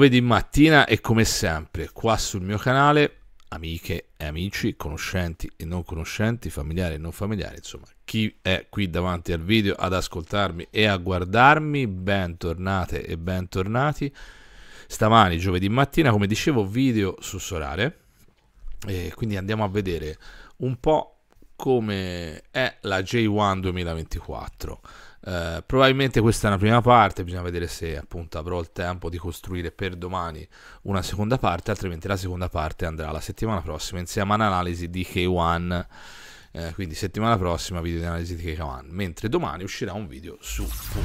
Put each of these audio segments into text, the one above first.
giovedì mattina e come sempre qua sul mio canale, amiche e amici, conoscenti e non conoscenti, familiari e non familiari, insomma, chi è qui davanti al video ad ascoltarmi e a guardarmi, bentornate e bentornati. Stamani, giovedì mattina, come dicevo, video su Sorare. E quindi andiamo a vedere un po' come è la J1 2024. Eh, probabilmente questa è una prima parte, bisogna vedere se appunto avrò il tempo di costruire per domani una seconda parte, altrimenti la seconda parte andrà la settimana prossima insieme all'analisi di K1. Eh, quindi settimana prossima video di analisi di K1, mentre domani uscirà un video su Fuki.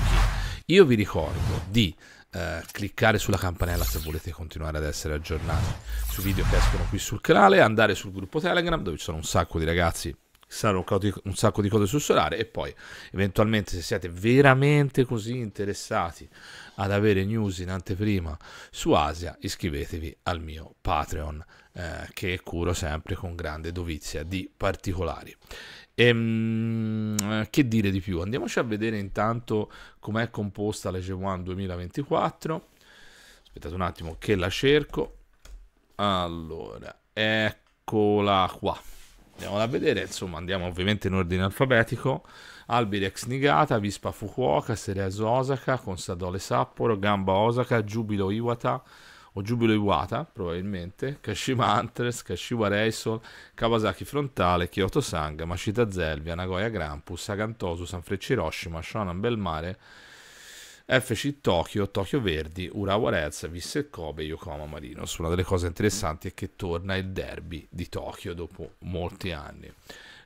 Io vi ricordo di eh, cliccare sulla campanella se volete continuare ad essere aggiornati su video che escono qui sul canale, andare sul gruppo Telegram dove ci sono un sacco di ragazzi saranno un sacco di cose sul solare e poi eventualmente se siete veramente così interessati ad avere news in anteprima su Asia iscrivetevi al mio Patreon eh, che curo sempre con grande dovizia di particolari e, ehm, eh, che dire di più andiamoci a vedere intanto com'è composta la G1 2024 aspettate un attimo che la cerco allora eccola qua andiamo a vedere, insomma andiamo ovviamente in ordine alfabetico. Albirex Nigata, Vispa Fukuoka, Serezo Osaka, Consadole Sapporo, Gamba Osaka, Giubilo Iwata o Giubilo Iwata probabilmente, Kashima Antres, Kashiwa Reisol, Kawasaki Frontale, Kyoto Sanga, Mashita Zelvia, Nagoya Grampus, Sagantosu, Sanfrecce Hiroshima, Shonan Belmare, FC Tokyo, Tokyo Verdi, Urawa Reds, Vissel Kobe, Yokohama Marinos. Una delle cose interessanti è che torna il derby di Tokyo dopo molti anni.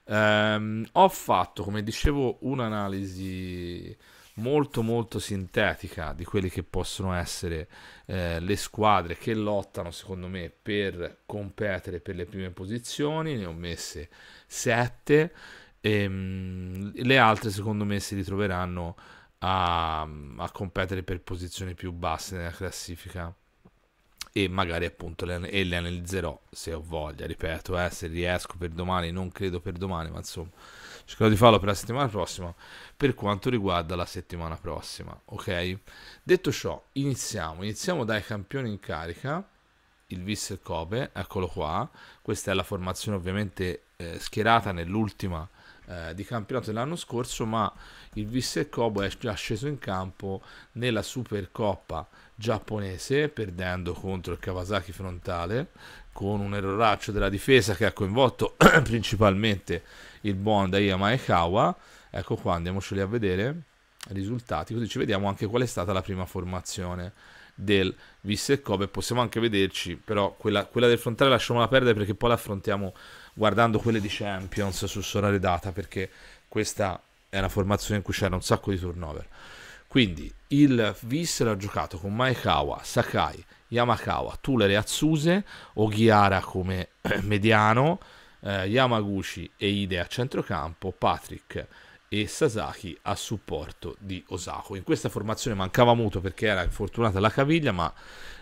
Um, ho fatto, come dicevo, un'analisi molto molto sintetica di quelle che possono essere eh, le squadre che lottano secondo me per competere per le prime posizioni ne ho messe 7 e mh, le altre secondo me si ritroveranno a, a competere per posizioni più basse nella classifica e magari appunto le, e le analizzerò se ho voglia, ripeto, eh, se riesco per domani, non credo per domani, ma insomma cercherò di farlo per la settimana prossima per quanto riguarda la settimana prossima, ok? Detto ciò, iniziamo, iniziamo dai campioni in carica, il Vissel Kobe, eccolo qua, questa è la formazione ovviamente eh, schierata nell'ultima eh, di campionato dell'anno scorso, ma il Vissel Kobo è già sceso in campo nella Supercoppa giapponese, perdendo contro il Kawasaki frontale, con un erroraccio della difesa che ha coinvolto principalmente il buon Daiyama Ekawa. Ecco qua, andiamoceli a vedere risultati, così ci vediamo anche qual è stata la prima formazione del Visse e Kobe. Possiamo anche vederci, però quella, quella del frontale lasciamola perdere perché poi la affrontiamo guardando quelle di Champions su Solare Data perché questa è una formazione in cui c'era un sacco di turnover. Quindi il Vissel ha giocato con Maekawa, Sakai, Yamakawa, Tuler e Atsuse, Oghiara come mediano, eh, Yamaguchi e Ide a centrocampo, Patrick e Sasaki a supporto di Osako. In questa formazione mancava molto perché era infortunata la caviglia, ma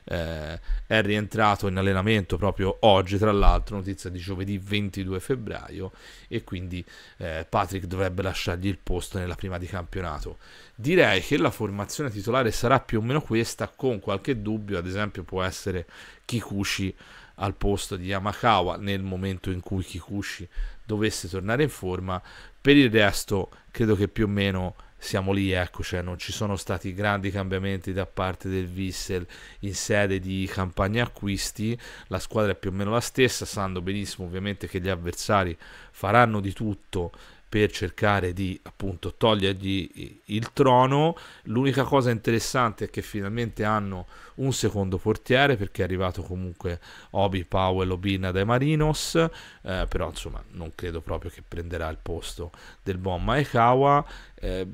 eh, è rientrato in allenamento proprio oggi, tra l'altro, notizia di giovedì 22 febbraio, e quindi eh, Patrick dovrebbe lasciargli il posto nella prima di campionato. Direi che la formazione titolare sarà più o meno questa, con qualche dubbio, ad esempio può essere Kikuchi al posto di Yamakawa nel momento in cui Kikuchi dovesse tornare in forma. Per il resto credo che più o meno siamo lì, ecco, cioè non ci sono stati grandi cambiamenti da parte del Vissel in sede di campagna acquisti, la squadra è più o meno la stessa, sanno benissimo ovviamente che gli avversari faranno di tutto per cercare di appunto togliergli il trono. L'unica cosa interessante è che finalmente hanno un secondo portiere perché è arrivato comunque Obi Powell Obina dai Marinos, eh, però insomma non credo proprio che prenderà il posto del buon Maekawa eh,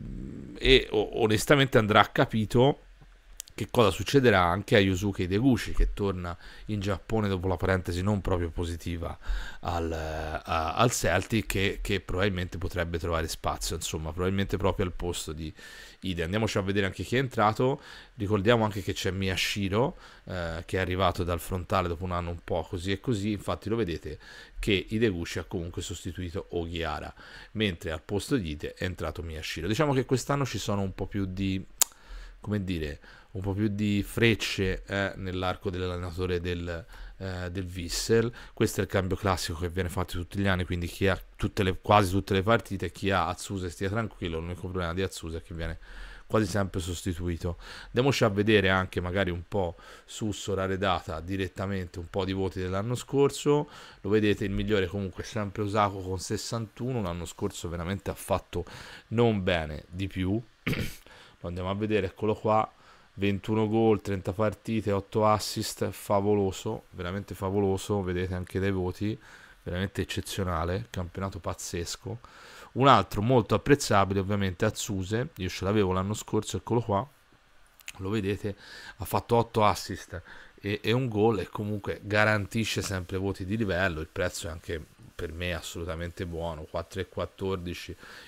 e onestamente andrà capito che cosa succederà anche a Yusuke Ideguchi che torna in Giappone dopo la parentesi non proprio positiva al, eh, a, al Celtic che, che, probabilmente potrebbe trovare spazio insomma probabilmente proprio al posto di Ide andiamoci a vedere anche chi è entrato ricordiamo anche che c'è Miyashiro eh, che è arrivato dal frontale dopo un anno un po' così e così infatti lo vedete che Ideguchi ha comunque sostituito Ogiara mentre al posto di Ide è entrato Miyashiro diciamo che quest'anno ci sono un po' più di come dire, un po' più di frecce eh, nell'arco dell'allenatore del, eh, del Vissel. Questo è il cambio classico che viene fatto tutti gli anni, quindi chi ha tutte le, quasi tutte le partite, chi ha Azzuse stia tranquillo, l'unico problema di Azzuse è che viene quasi sempre sostituito. Andiamoci a vedere anche magari un po' su Sorare Data direttamente un po' di voti dell'anno scorso. Lo vedete il migliore comunque è sempre Osako con 61, l'anno scorso veramente ha fatto non bene di più. lo andiamo a vedere, eccolo qua, 21 gol, 30 partite, 8 assist, favoloso, veramente favoloso, vedete anche dai voti, veramente eccezionale, campionato pazzesco. Un altro molto apprezzabile ovviamente Azzuse, io ce l'avevo l'anno scorso, eccolo qua, lo vedete, ha fatto 8 assist e, e un gol e comunque garantisce sempre voti di livello, il prezzo è anche per me è assolutamente buono 4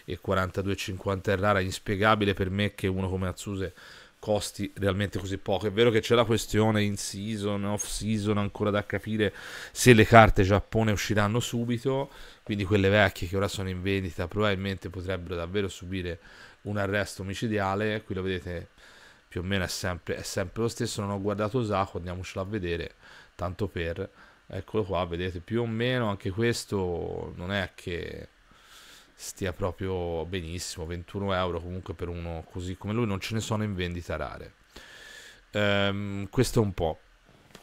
e 42,50 è rara è inspiegabile per me che uno come Azzuse costi realmente così poco è vero che c'è la questione in season off season ancora da capire se le carte Giappone usciranno subito quindi quelle vecchie che ora sono in vendita probabilmente potrebbero davvero subire un arresto omicidiale qui lo vedete più o meno è sempre, è sempre lo stesso non ho guardato Osako andiamocelo a vedere tanto per eccolo qua vedete più o meno anche questo non è che stia proprio benissimo 21 euro comunque per uno così come lui non ce ne sono in vendita rare ehm, questo è un po'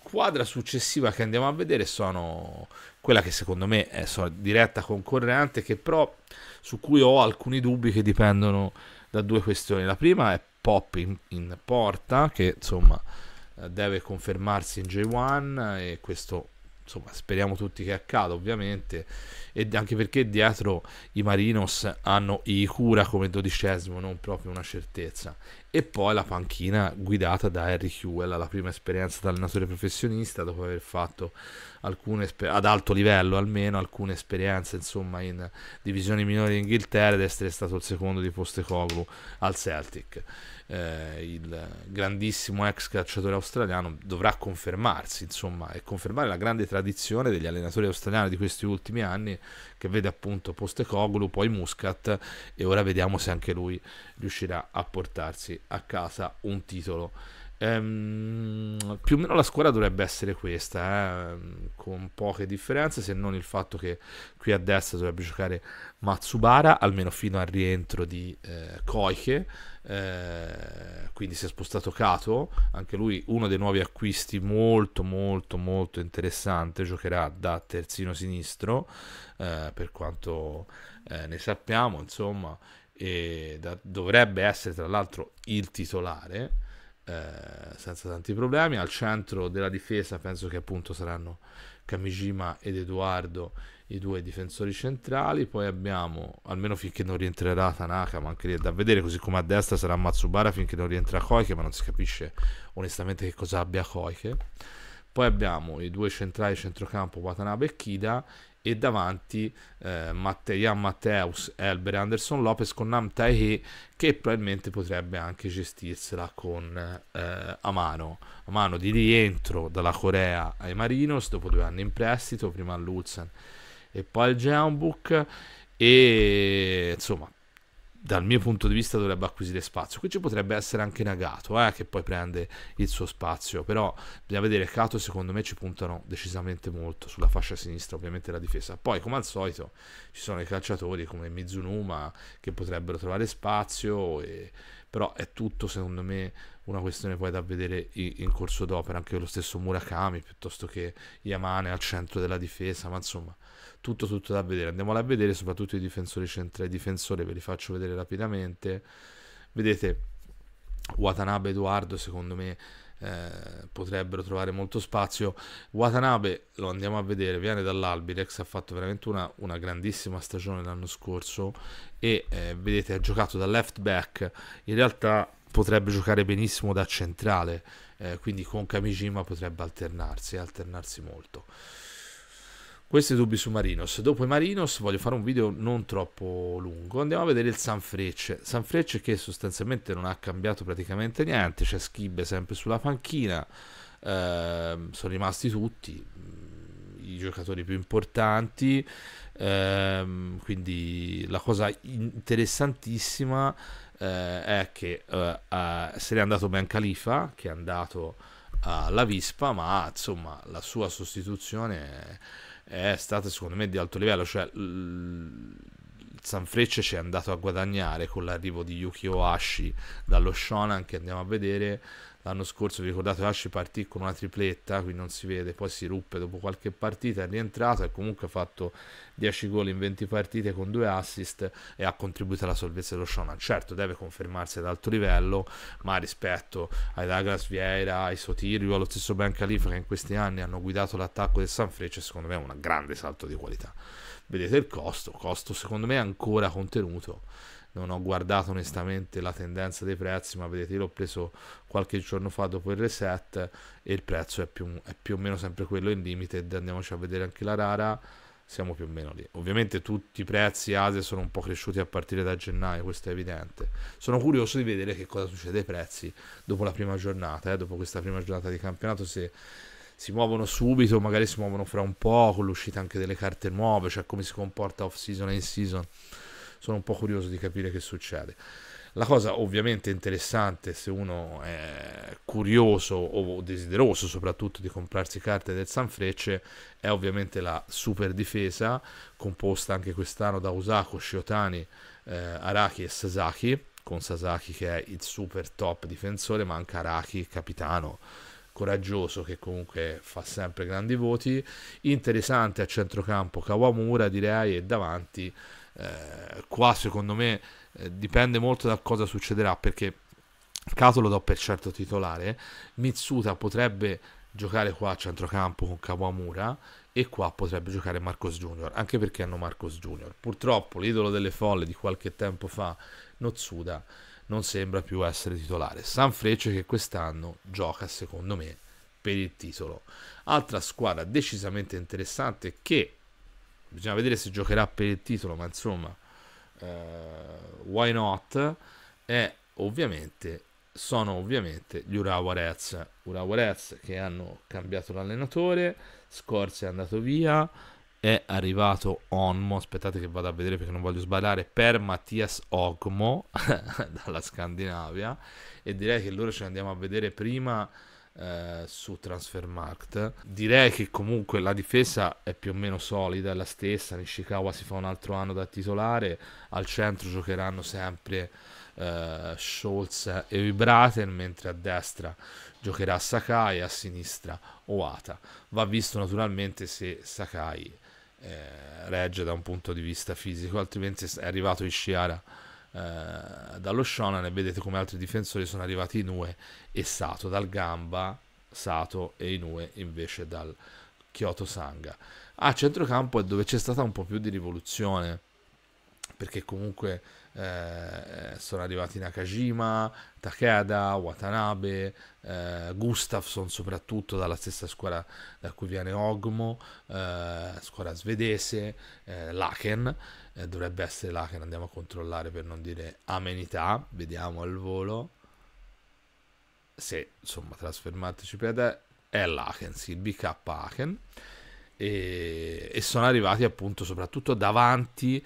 quadra successiva che andiamo a vedere sono quella che secondo me è diretta concorrente che però su cui ho alcuni dubbi che dipendono da due questioni la prima è Pop in, in porta che insomma eh, deve confermarsi in J1 e questo insomma speriamo tutti che accada ovviamente e anche perché dietro i Marinos hanno i Cura come dodicesimo non proprio una certezza e poi la panchina guidata da Harry Hewell la prima esperienza da allenatore professionista dopo aver fatto alcune ad alto livello almeno alcune esperienze insomma in divisioni minori in Inghilterra ed essere stato il secondo di Postecoglu al Celtic eh, il grandissimo ex calciatore australiano dovrà confermarsi, insomma, e confermare la grande tradizione degli allenatori australiani di questi ultimi anni, che vede appunto Postecoglu, poi Muscat, e ora vediamo se anche lui riuscirà a portarsi a casa un titolo Ehm, più o meno la squadra dovrebbe essere questa, eh, con poche differenze, se non il fatto che qui a destra dovrebbe giocare Matsubara, almeno fino al rientro di eh, Koike, eh, quindi si è spostato Kato, anche lui uno dei nuovi acquisti molto molto molto interessante, giocherà da terzino sinistro, eh, per quanto eh, ne sappiamo, insomma, e da, dovrebbe essere tra l'altro il titolare eh, senza tanti problemi. Al centro della difesa penso che appunto saranno Kamijima ed Edoardo i due difensori centrali. Poi abbiamo, almeno finché non rientrerà Tanaka, ma anche lì è da vedere, così come a destra sarà Matsubara finché non rientra Koike, ma non si capisce onestamente che cosa abbia Koike. Poi abbiamo i due centrali centrocampo Watanabe e Kida e davanti eh, Matteian Matteus, Elber Anderson Lopez con Nam Tae che probabilmente potrebbe anche gestirsela con eh, Amano. Amano di rientro dalla Corea ai Marinos dopo due anni in prestito, prima all'Ulsan e poi al Jeonbuk e insomma dal mio punto di vista dovrebbe acquisire spazio. Qui ci potrebbe essere anche Nagato, eh, che poi prende il suo spazio, però bisogna vedere Kato secondo me ci puntano decisamente molto sulla fascia sinistra, ovviamente la difesa. Poi come al solito ci sono i calciatori come Mizunuma che potrebbero trovare spazio e però è tutto secondo me una questione poi da vedere in corso d'opera anche lo stesso Murakami piuttosto che Yamane al centro della difesa ma insomma tutto tutto da vedere andiamola a vedere soprattutto i difensori centrali difensore ve li faccio vedere rapidamente vedete Watanabe Edoardo secondo me eh, potrebbero trovare molto spazio. Watanabe lo andiamo a vedere, viene dall'Albirex, ha fatto veramente una, una grandissima stagione l'anno scorso e eh, vedete ha giocato da left back, in realtà potrebbe giocare benissimo da centrale, eh, quindi con Kamijima potrebbe alternarsi, alternarsi molto. Questi dubbi su Marinos. Dopo i Marinos voglio fare un video non troppo lungo. Andiamo a vedere il Sanfrecce. Sanfrecce che sostanzialmente non ha cambiato praticamente niente. C'è Schibbe sempre sulla panchina. Eh, sono rimasti tutti mm, i giocatori più importanti. Eh, quindi la cosa interessantissima eh, è che eh, se n'è andato Ben Khalifa, che è andato alla Vispa, ma insomma la sua sostituzione... È è stata secondo me di alto livello, cioè Sanfrecce ci è andato a guadagnare con l'arrivo di Yuki Oashi dallo Shonan che andiamo a vedere L'anno scorso, vi ricordate, Asci partì con una tripletta, qui non si vede, poi si ruppe dopo qualche partita, è rientrato e comunque ha fatto 10 gol in 20 partite con due assist e ha contribuito alla salvezza dello Shonan. Certo, deve confermarsi ad alto livello, ma rispetto ai Douglas Vieira, ai Sotirio, allo stesso Ben Califa che in questi anni hanno guidato l'attacco del San Sanfrecce, secondo me è un grande salto di qualità. Vedete il costo, costo secondo me ancora contenuto non ho guardato onestamente la tendenza dei prezzi, ma vedete io l'ho preso qualche giorno fa dopo il reset e il prezzo è più, è più o meno sempre quello in limited, andiamoci a vedere anche la rara, siamo più o meno lì. Ovviamente tutti i prezzi ASE sono un po' cresciuti a partire da gennaio, questo è evidente. Sono curioso di vedere che cosa succede ai prezzi dopo la prima giornata, eh, dopo questa prima giornata di campionato, se si muovono subito, magari si muovono fra un po', con l'uscita anche delle carte nuove, cioè come si comporta off season e in season sono un po' curioso di capire che succede. La cosa ovviamente interessante se uno è curioso o desideroso soprattutto di comprarsi carte del Sanfrecce è ovviamente la super difesa composta anche quest'anno da Osako, Shiotani, eh, Araki e Sasaki con Sasaki che è il super top difensore ma anche Araki capitano coraggioso che comunque fa sempre grandi voti interessante a centrocampo Kawamura direi e davanti eh, qua secondo me eh, dipende molto da cosa succederà perché Caso lo do per certo titolare. Mitsuta potrebbe giocare qua a centrocampo con Kawamura e qua potrebbe giocare Marcos Junior, anche perché hanno Marcos Junior. Purtroppo l'idolo delle folle di qualche tempo fa, Nozuda non sembra più essere titolare. Sanfrecce che quest'anno gioca, secondo me, per il titolo. Altra squadra decisamente interessante che bisogna vedere se giocherà per il titolo, ma insomma, uh, why not? E ovviamente sono ovviamente gli Urawa Reds, Urawa Reds che hanno cambiato l'allenatore, Scorsi è andato via, è arrivato Onmo, aspettate che vado a vedere perché non voglio sbagliare, per Mattias Ogmo dalla Scandinavia e direi che loro ce ne andiamo a vedere prima eh, su Transfermarkt. Direi che comunque la difesa è più o meno solida, è la stessa. Nishikawa si fa un altro anno da titolare, al centro giocheranno sempre eh, Scholz e Vibraten, mentre a destra giocherà Sakai, a sinistra Oata. Va visto naturalmente se Sakai eh, regge da un punto di vista fisico, altrimenti è arrivato Ishiara eh, dallo Shonan e vedete come altri difensori sono arrivati Inoue e Sato dal Gamba Sato e Inoue invece dal Kyoto Sanga a ah, centrocampo è dove c'è stata un po' più di rivoluzione perché comunque eh, sono arrivati Nakajima, Takeda, Watanabe, eh, Gustafsson soprattutto dalla stessa squadra da cui viene Ogmo, eh, squadra svedese, eh, Laken, eh, dovrebbe essere Laken, andiamo a controllare per non dire amenità, vediamo al volo se insomma trasformateci per è Laken, sì, il BK Laken. E, e, sono arrivati appunto soprattutto davanti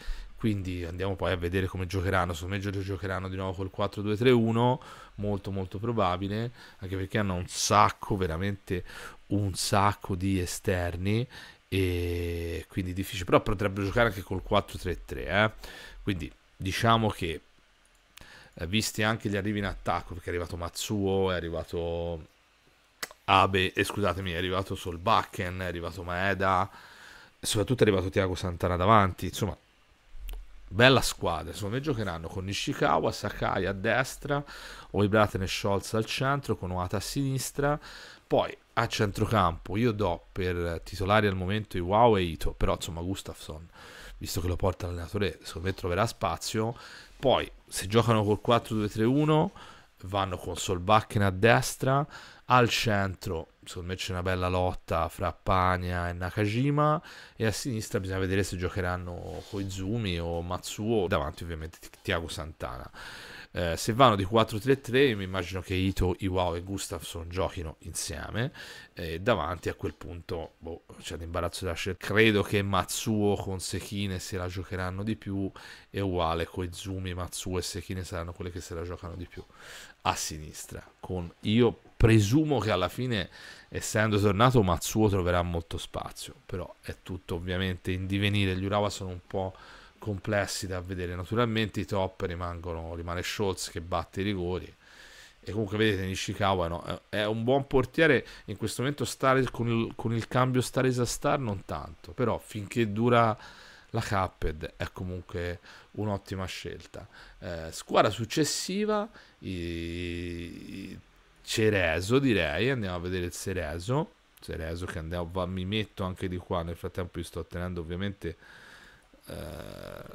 quindi andiamo poi a vedere come giocheranno, secondo me giocheranno di nuovo col 4-2-3-1, molto molto probabile, anche perché hanno un sacco, veramente un sacco di esterni e quindi difficile, però potrebbero giocare anche col 4-3-3, eh? quindi diciamo che eh, visti anche gli arrivi in attacco, perché è arrivato Matsuo, è arrivato Abe, e eh, scusatemi, è arrivato Solbakken, è arrivato Maeda, soprattutto è arrivato Tiago Santana davanti, insomma bella squadra. Secondo me giocheranno con Ishikawa, Sakai a destra, Oibraten e Scholz al centro, con Oata a sinistra. Poi a centrocampo io do per titolari al momento Iwao e Ito, però insomma Gustafsson, visto che lo porta l'allenatore, secondo me troverà spazio. Poi se giocano col 4-2-3-1 vanno con Solbakken a destra, al centro secondo me c'è una bella lotta fra Pania e Nakajima e a sinistra bisogna vedere se giocheranno Koizumi o Matsuo davanti ovviamente Tiago Santana eh, se vanno di 4-3-3, mi immagino che Ito, Iwao e Gustafsson giochino insieme. E eh, davanti a quel punto boh, c'è l'imbarazzo da scelta. Credo che Matsuo con Sekine se la giocheranno di più. E uguale Koizumi, Matsuo e Sekine saranno quelle che se la giocano di più a sinistra. Con io presumo che alla fine, essendo tornato, Matsuo troverà molto spazio. Però è tutto ovviamente in divenire. Gli Urawa sono un po' complessi da vedere. Naturalmente i top rimangono, rimane Scholz che batte i rigori. E comunque vedete Nishikawa no? è un buon portiere, in questo momento star, con, il, con il cambio Staresa Star non tanto, però finché dura la Cuphead è comunque un'ottima scelta. Eh, squadra successiva, i, i, Cereso direi, andiamo a vedere il Cereso, Cereso che andiamo, va, mi metto anche di qua, nel frattempo io sto tenendo ovviamente eh,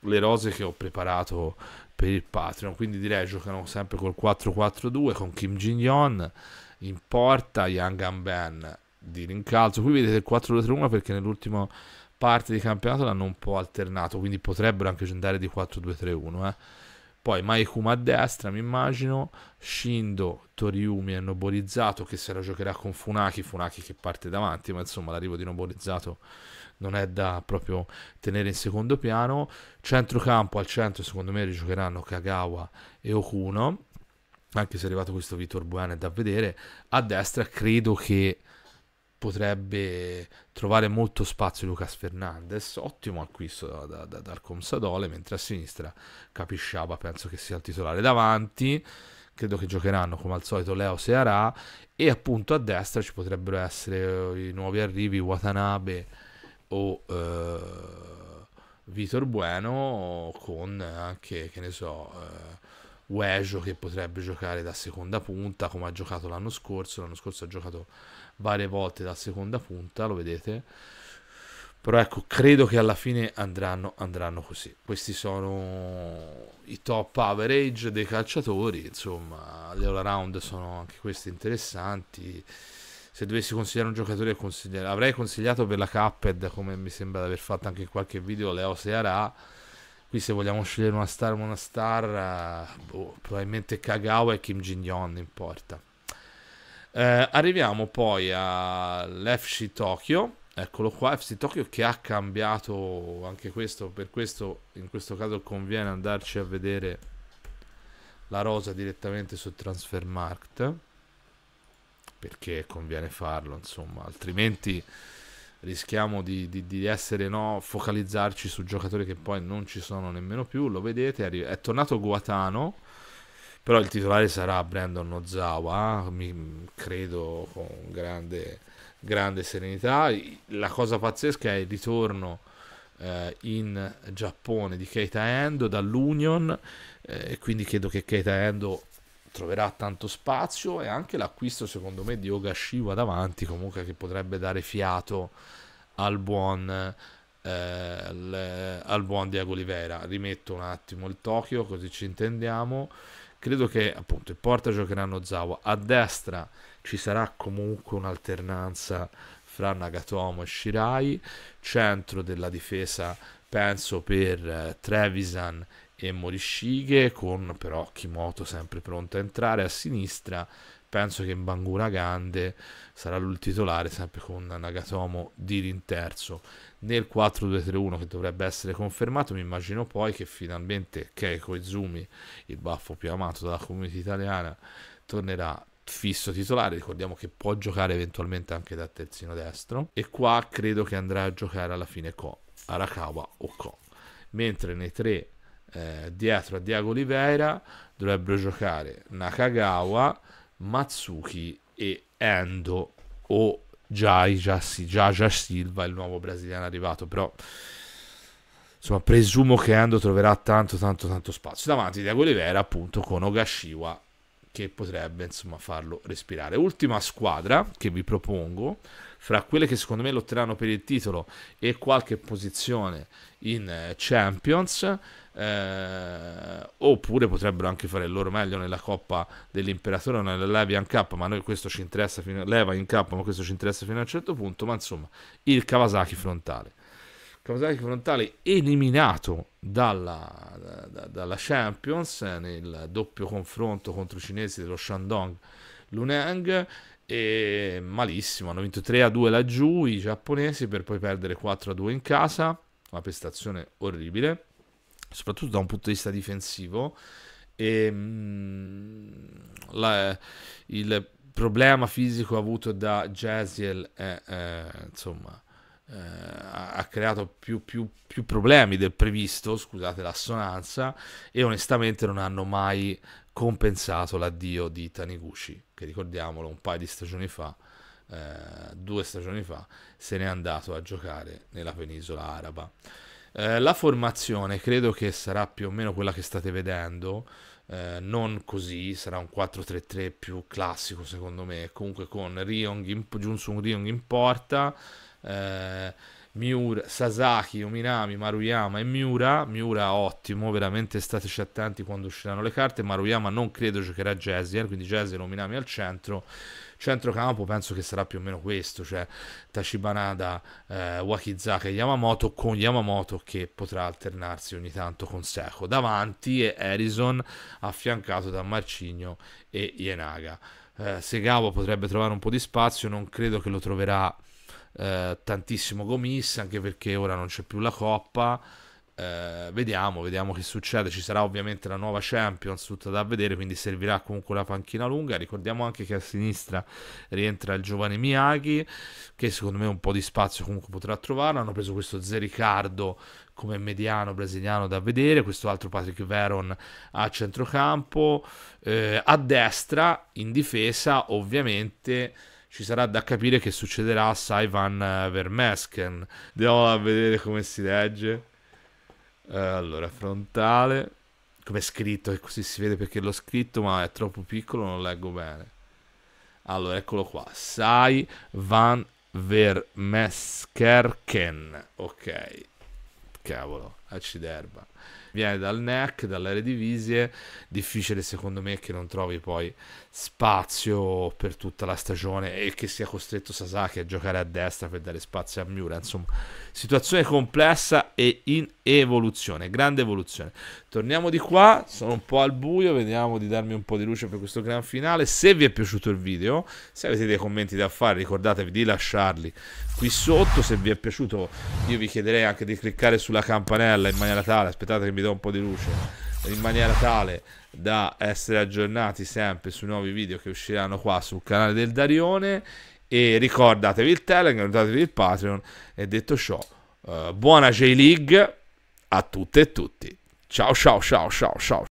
le rose che ho preparato per il Patreon. Quindi direi giocano sempre col 4-4-2 con Kim jin yeon in porta, Yang Gamben di rincalzo. Qui vedete il 4-2-3-1 perché nell'ultima parte di campionato l'hanno un po' alternato, quindi potrebbero anche andare di 4-2-3-1. Eh. Poi Maikuma a destra, mi immagino, Shindo, Toriumi e Noborizzato che se la giocherà con Funaki, Funaki che parte davanti, ma insomma l'arrivo di Noborizzato non è da proprio tenere in secondo piano. Centrocampo al centro, secondo me, rigiocheranno Kagawa e Okuno. Anche se è arrivato questo Vitor Buena, è da vedere. A destra credo che potrebbe trovare molto spazio Lucas Fernandez, ottimo acquisto da, da, da, dal Comsadole, mentre a sinistra Capisciaba penso che sia il titolare davanti, credo che giocheranno come al solito Leo Seara. e appunto a destra ci potrebbero essere eh, i nuovi arrivi Watanabe o eh, Vitor Bueno con anche, che ne so, eh, Uejo che potrebbe giocare da seconda punta come ha giocato l'anno scorso, l'anno scorso ha giocato varie volte da seconda punta, lo vedete. Però ecco, credo che alla fine andranno, andranno così. Questi sono i top average dei calciatori, insomma, le all around sono anche questi interessanti se dovessi consigliare un giocatore avrei consigliato per la Cuphead come mi sembra di aver fatto anche in qualche video Leo Seara qui se vogliamo scegliere una star o una star eh, boh, probabilmente Kagawa e Kim Jin-yon in porta eh, arriviamo poi all'FC Tokyo eccolo qua FC Tokyo che ha cambiato anche questo per questo in questo caso conviene andarci a vedere la rosa direttamente su Transfermarkt perché conviene farlo, insomma, altrimenti rischiamo di, di, di essere no, focalizzarci su giocatori che poi non ci sono nemmeno più. Lo vedete, è tornato Guatano, però il titolare sarà Brandon Ozawa, credo con grande, grande serenità. La cosa pazzesca è il ritorno eh, in Giappone di Keita Endo dall'Union, eh, quindi credo che Keita Endo troverà tanto spazio e anche l'acquisto secondo me di Oga Shiva davanti comunque che potrebbe dare fiato al buon eh, le, al buon Diego Olivera rimetto un attimo il Tokyo così ci intendiamo credo che appunto il porta giocheranno Zawa a destra ci sarà comunque un'alternanza fra Nagatomo e Shirai centro della difesa penso per eh, Trevisan e Morishige con però Kimoto sempre pronto a entrare a sinistra penso che Bangura Gande sarà il titolare sempre con Nagatomo Dirin terzo nel 4-2-3-1 che dovrebbe essere confermato mi immagino poi che finalmente Keiko Izumi il baffo più amato dalla comunità italiana tornerà fisso titolare, ricordiamo che può giocare eventualmente anche da terzino destro e qua credo che andrà a giocare alla fine Ko, Arakawa o Ko. Mentre nei tre eh, dietro a Diego Oliveira dovrebbero giocare Nakagawa, Matsuki e Endo o Jai Jaja Silva, il nuovo brasiliano arrivato, però insomma presumo che Endo troverà tanto tanto tanto spazio davanti Diego Oliveira appunto con Ogashiwa che potrebbe insomma farlo respirare. Ultima squadra che vi propongo, fra quelle che secondo me lotteranno per il titolo e qualche posizione in eh, Champions, eh, oppure potrebbero anche fare il loro meglio nella Coppa dell'Imperatore o nella Levian Cup, ma noi questo ci interessa fino a, Leva in Cup, ma questo ci interessa fino a un certo punto, ma insomma, il Kawasaki frontale. Kawasaki frontale eliminato dalla, da, da, dalla Champions nel doppio confronto contro i cinesi dello Shandong Luneng e malissimo, hanno vinto 3 a 2 laggiù i giapponesi per poi perdere 4 a 2 in casa, una prestazione orribile soprattutto da un punto di vista difensivo. E, ehm, la, il problema fisico avuto da Jaziel è, eh, insomma, eh, ha creato più, più, più, problemi del previsto, scusate l'assonanza, e onestamente non hanno mai compensato l'addio di Taniguchi, che ricordiamolo un paio di stagioni fa, eh, due stagioni fa, se n'è andato a giocare nella penisola araba. Eh, la formazione credo che sarà più o meno quella che state vedendo, eh, non così, sarà un 4-3-3 più classico secondo me, comunque con Ryong in, Ryong in porta, eh, Miura, Sasaki, Ominami, Maruyama e Miura, Miura ottimo, veramente stateci attenti quando usciranno le carte, Maruyama non credo giocherà Jazzy, quindi Jazzy e Ominami al centro, Centrocampo penso che sarà più o meno questo, cioè Tashibanada, eh, Wakizaka e Yamamoto con Yamamoto che potrà alternarsi ogni tanto con Seco. Davanti è Harrison affiancato da Marcigno e Ienaga. Eh, Segavo potrebbe trovare un po' di spazio, non credo che lo troverà eh, tantissimo Gomis, anche perché ora non c'è più la coppa. Eh, vediamo, vediamo che succede. Ci sarà ovviamente la nuova Champions, tutta da vedere, quindi servirà comunque la panchina lunga. Ricordiamo anche che a sinistra rientra il giovane Miyagi, che secondo me un po' di spazio comunque potrà trovarlo. Hanno preso questo Zericardo come mediano brasiliano da vedere, questo altro Patrick Veron a centrocampo, eh, a destra in difesa ovviamente ci sarà da capire che succederà a Saivan Vermesken. Andiamo a vedere come si legge. Eh, allora, frontale, come è scritto, che eh, così si vede perché l'ho scritto, ma è troppo piccolo, non leggo bene. Allora, eccolo qua, Sai van Vermeskerken. Ok, cavolo, aciderba viene dal NEC, dall'area Eredivisie, difficile secondo me che non trovi poi spazio per tutta la stagione e che sia costretto Sasaki a giocare a destra per dare spazio a Miura, insomma, situazione complessa e in evoluzione, grande evoluzione. Torniamo di qua, sono un po' al buio, vediamo di darmi un po' di luce per questo gran finale. Se vi è piaciuto il video, se avete dei commenti da fare, ricordatevi di lasciarli qui sotto. Se vi è piaciuto, io vi chiederei anche di cliccare sulla campanella in maniera tale, aspettate che mi do un po' di luce, in maniera tale da essere aggiornati sempre sui nuovi video che usciranno qua sul canale del Darione. E ricordatevi il Telegram, ricordatevi il Patreon. E detto ciò, eh, buona J-League a tutte e tutti. 少少少少少。